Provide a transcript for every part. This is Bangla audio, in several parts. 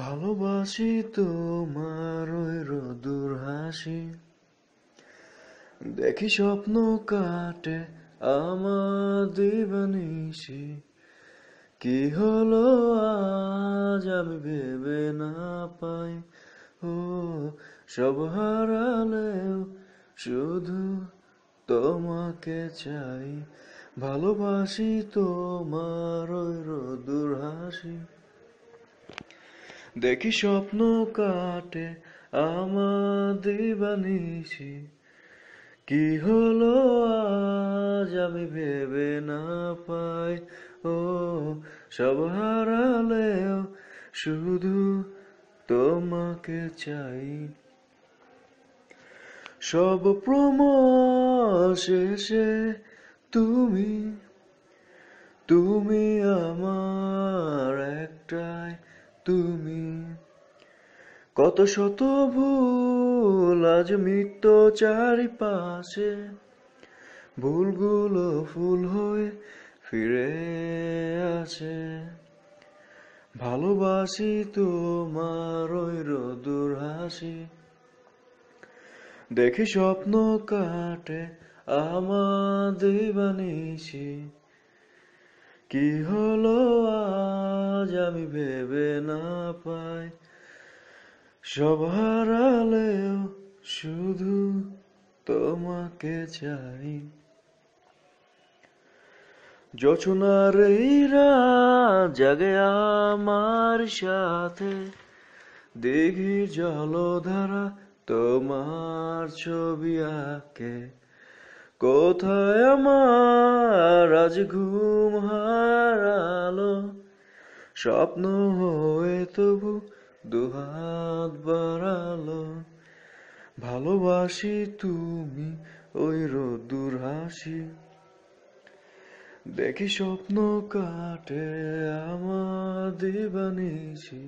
ভালোবাসি তোমার ওই রোদুর হাসি দেখি স্বপ্ন কাটে আমার কি হলো আজ আমি ভেবে না পাই ও সব হারালেও শুধু তোমাকে চাই ভালোবাসি তোমার ওই রোদুর হাসি দেখি স্বপ্ন কাটে আমার দিবানিছি কি হলো আজ আমি ভেবে না পাই ও সব হারালেও শুধু তোমাকে চাই সব প্রম শেষে তুমি তুমি আমার একটা তুমি কত শত ভুল আজ মৃত্য চারিপাশে ভুলগুলো ফুল হয়ে ফিরে আছে ভালোবাসি তোমার ওই রোদুর হাসি দেখি স্বপ্ন কাটে আমাদের বানিয়েছি কি হলো আর আজ আমি ভেবে না পাই সবার আলেও শুধু তোমাকে চাই যচনার এইরা জাগে আমার সাথে দেখি জলধারা তোমার ছবি আঁকে কোথায় আমার আজ ঘুম হারালো স্বপ্ন হয়ে তবু দুহাত বাড়ালো ভালোবাসি তুমি ওই রোদুর হাসি দেখি স্বপ্ন কাটে আমার দিবানিছি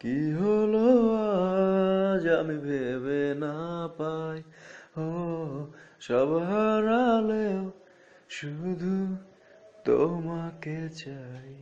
কি হলো আজ আমি ভেবে না পাই ও সব হারালেও শুধু তোমাকে চাই